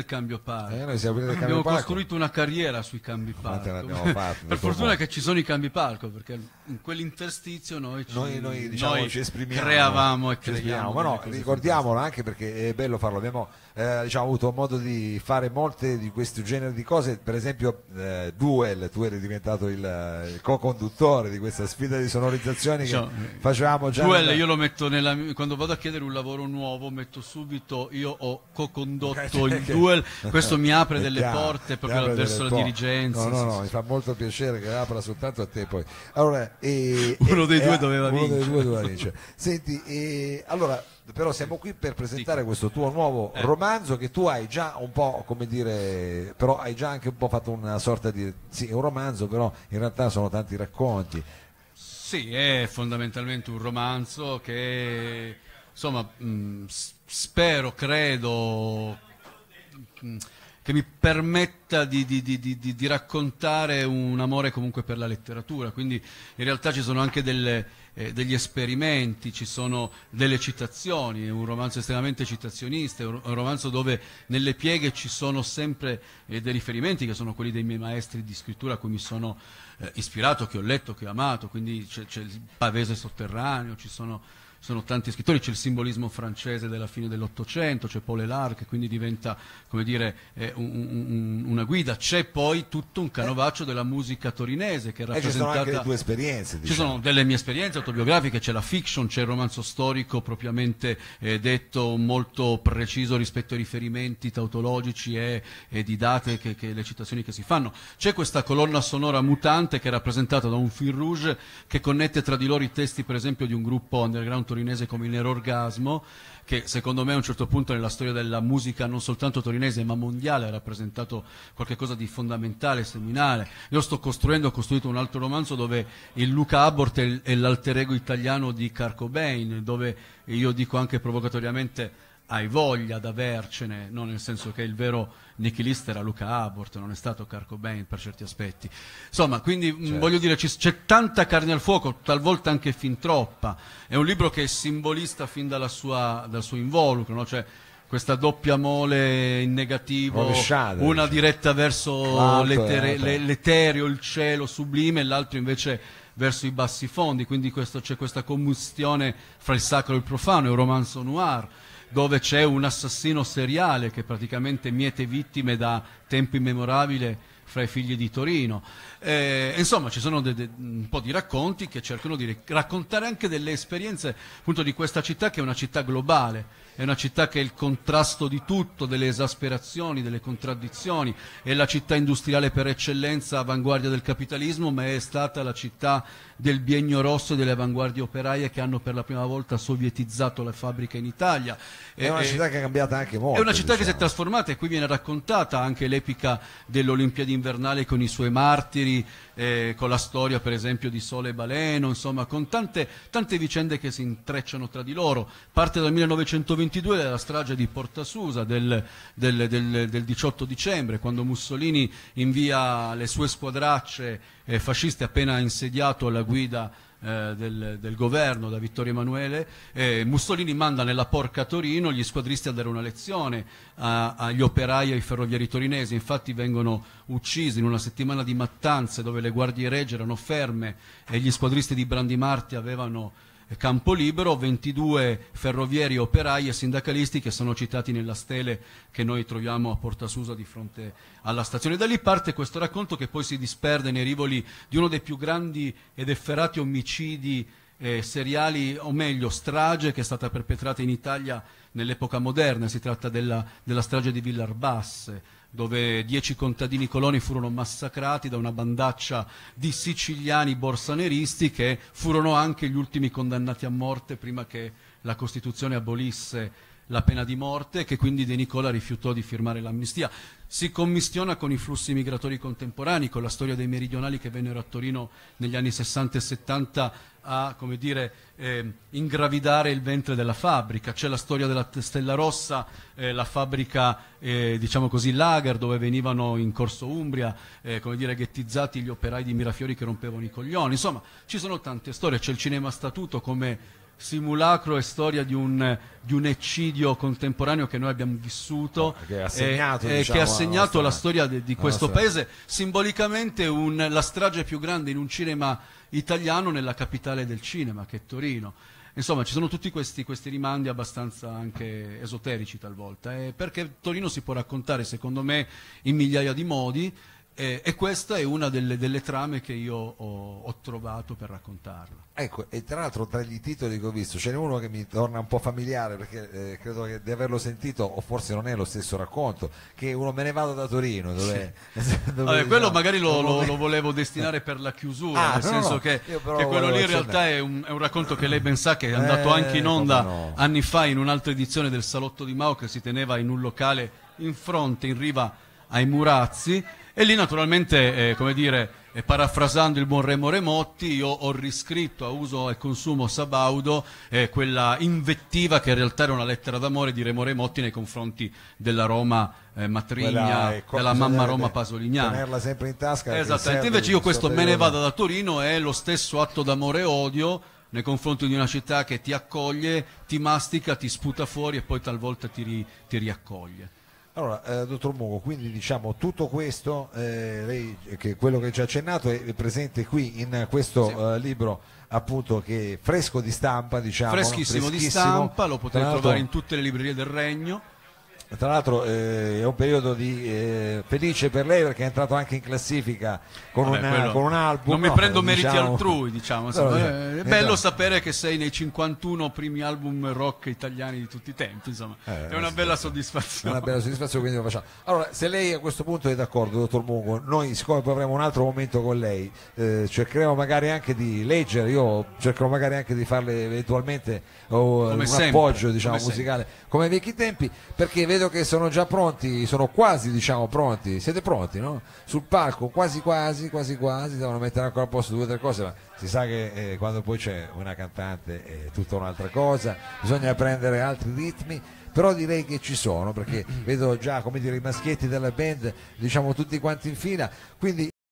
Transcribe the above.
del cambio parco. Eh, abbiamo cambio costruito parco. una carriera sui cambi parco. Fatto, per fortuna che ci sono i cambi parco, perché in quell'interstizio noi ci, noi, noi, diciamo, noi ci esprimiamo, creavamo e creiamo. Ma no, ricordiamolo anche perché è bello farlo. Abbiamo eh, diciamo, avuto modo di fare molte di questo genere di cose. Per esempio, eh, Duel, tu eri diventato il, eh, il co-conduttore di questa sfida di sonorizzazioni cioè, che diciamo, eh, facevamo già. Duel, nella... io lo metto nella... quando vado a chiedere un lavoro nuovo, metto subito. Io ho co-condotto il Duel Newell, questo mi apre delle chiaro, porte proprio verso la porte. dirigenza. No, no, no, sì, mi fa molto piacere che apra soltanto a te poi. Allora, e, uno, e, dei, due uno dei due doveva vincere. Senti, e, allora però siamo qui per presentare questo tuo nuovo eh. romanzo che tu hai già un po' come dire però hai già anche un po' fatto una sorta di sì è un romanzo però in realtà sono tanti racconti sì è fondamentalmente un romanzo che insomma mh, mm, spero credo che mi permetta di, di, di, di, raccontare un amore comunque per la letteratura, quindi in realtà ci sono anche delle, eh, degli esperimenti, ci sono delle citazioni, è un romanzo estremamente citazionista, è un romanzo dove nelle pieghe ci sono sempre eh, dei riferimenti che sono quelli dei miei maestri di scrittura a cui mi sono eh, ispirato, che ho letto, che ho amato, quindi c'è, il pavese sotterraneo, ci sono sono tanti scrittori, c'è il simbolismo francese della fine dell'Ottocento, c'è Paul Elar che quindi diventa come dire, eh, un, un, una guida, c'è poi tutto un canovaccio della musica torinese che rappresenta... E eh, ci sono anche le tue esperienze. Diciamo. Ci sono diciamo. delle mie esperienze autobiografiche, c'è la fiction, c'è il romanzo storico propriamente eh, detto, molto preciso rispetto ai riferimenti tautologici e, e di date, che, che, le citazioni che si fanno. C'è questa colonna sonora mutante che è rappresentata da un fil rouge che connette tra di loro i testi per esempio di un gruppo underground torinese come il Nero Orgasmo, che secondo me a un certo punto nella storia della musica non soltanto torinese ma mondiale ha rappresentato qualcosa di fondamentale, seminale. Io sto costruendo, ho costruito un altro romanzo dove il Luca Abort è l'alter ego italiano di Carcobain, dove io dico anche provocatoriamente hai voglia ad avercene, no? nel senso che il vero nichilista era Luca Abort, non è stato Carco Bain per certi aspetti. Insomma, quindi certo. mh, voglio dire, c'è tanta carne al fuoco, talvolta anche fin troppa. È un libro che è simbolista fin sua, dal suo involucro, no? cioè, questa doppia mole in negativo, Rovesciate, una diciamo. diretta verso l'etereo, il cielo sublime, e l'altra invece verso i bassi fondi, quindi questo, c'è questa combustione fra il sacro e il profano, è un romanzo noir dove c'è un assassino seriale che praticamente miete vittime da tempo immemorabile fra i figli di Torino. Eh, insomma, ci sono de, de, un po' di racconti che cercano di raccontare anche delle esperienze appunto di questa città che è una città globale, è una città che è il contrasto di tutto, delle esasperazioni, delle contraddizioni, è la città industriale per eccellenza, avanguardia del capitalismo, ma è stata la città del biegno rosso e delle avanguardie operaie che hanno per la prima volta sovietizzato le fabbriche in Italia. È una e, eh, eh, città che è cambiata anche molto. È una città diciamo. che si è diciamo. trasformata e qui viene raccontata anche l'epica dell'Olimpiadi invernale con i suoi martiri, eh, con la storia per esempio di Sole e Baleno, insomma con tante, tante vicende che si intrecciano tra di loro. Parte dal 1922 della strage di Porta Susa del, del, del, del 18 dicembre, quando Mussolini invia le sue squadracce eh, fasciste appena insediato alla guida eh, del, del, governo, da Vittorio Emanuele, eh, Mussolini manda nella porca Torino gli squadristi a dare una lezione a, agli operai e ai ferrovieri torinesi, infatti vengono uccisi in una settimana di mattanze dove le guardie regge erano ferme e gli squadristi di Brandimarti avevano campo libero, 22 ferrovieri, operai e sindacalisti che sono citati nella stele che noi troviamo a Porta Susa di fronte alla stazione. Da lì parte questo racconto che poi si disperde nei rivoli di uno dei più grandi ed efferati omicidi eh, seriali, o meglio strage, che è stata perpetrata in Italia nell'epoca moderna. Si tratta della, della strage di Villarbasse dove dieci contadini coloni furono massacrati da una bandaccia di siciliani borsaneristi che furono anche gli ultimi condannati a morte prima che la Costituzione abolisse la pena di morte e che quindi De Nicola rifiutò di firmare l'amnistia. Si commissiona con i flussi migratori contemporanei, con la storia dei meridionali che vennero a Torino negli anni 60 e 70 a dire, eh, ingravidare il ventre della fabbrica. C'è la storia della Stella Rossa, eh, la fabbrica eh, diciamo così, lager dove venivano in corso Umbria eh, dire, ghettizzati gli operai di Mirafiori che rompevano i coglioni. Insomma, ci sono tante storie. C'è il cinema statuto come simulacro e storia di un, di un, eccidio contemporaneo che noi abbiamo vissuto che ha segnato, e, diciamo, che ha segnato nostra, la storia di, di questo nostra. paese, simbolicamente un, la strage più grande in un cinema italiano nella capitale del cinema, che è Torino. Insomma, ci sono tutti questi, questi rimandi abbastanza anche esoterici talvolta, eh, perché Torino si può raccontare, secondo me, in migliaia di modi. E, eh, e, questa è una delle, delle trame che io ho, ho, trovato per raccontarla. Ecco, e tra l'altro tra gli titoli che ho visto ce n'è uno che mi torna un po' familiare perché eh, credo di averlo sentito, o forse non è lo stesso racconto, che uno me ne vado da Torino. Dove, sì. dove Vabbè, quello no, magari lo, lo, lo, volevo destinare per la chiusura, ah, nel no, senso no, che, che quello lì in realtà è un, è un, racconto che lei ben sa che è andato eh, anche in onda anni fa in un'altra edizione del Salotto di Mao che si teneva in un locale in fronte, in riva ai Murazzi e lì naturalmente, eh, come dire, eh, parafrasando il buon Remo Remotti, io ho riscritto a uso e consumo sabaudo eh, quella invettiva che in realtà era una lettera d'amore di Remo Remotti nei confronti della Roma eh, matrigna, ecco, della mamma Roma pasolignana. Tenerla sempre in tasca. Esattamente, invece io questo certo me ne vado da Torino è lo stesso atto d'amore e odio nei confronti di una città che ti accoglie, ti mastica, ti sputa fuori e poi talvolta ti, ri, ti riaccoglie. Allora, eh, dottor Mugo, quindi diciamo tutto questo, eh, lei, che quello che ci ha accennato è presente qui in questo sì. uh, libro appunto che è fresco di stampa, diciamo. Freschissimo, freschissimo di stampa, lo potete trovare in tutte le librerie del Regno. Tra l'altro eh, è un periodo di, eh, felice per lei perché è entrato anche in classifica con, Vabbè, una, quello... con un album. Non no, mi prendo meriti diciamo. altrui, diciamo. Però, eh, è bello esatto. sapere che sei nei 51 primi album rock italiani di tutti i tempi, insomma. Eh, è una bella soddisfazione. Una bella soddisfazione, quindi lo facciamo. Allora, se lei a questo punto è d'accordo, dottor Mungo, noi siccome poi avremo un altro momento con lei, eh, cercheremo magari anche di leggere, io cercherò magari anche di farle eventualmente oh, un sempre, appoggio diciamo, come musicale sempre. come ai vecchi tempi, perché vedo vedo che sono già pronti, sono quasi diciamo pronti, siete pronti no? Sul palco quasi quasi, quasi quasi, devono mettere ancora a posto due o tre cose, ma si sa che eh, quando poi c'è una cantante eh, è tutta un'altra cosa, bisogna prendere altri ritmi però direi che ci sono perché vedo già come dire, i maschietti della band diciamo tutti quanti in fila quindi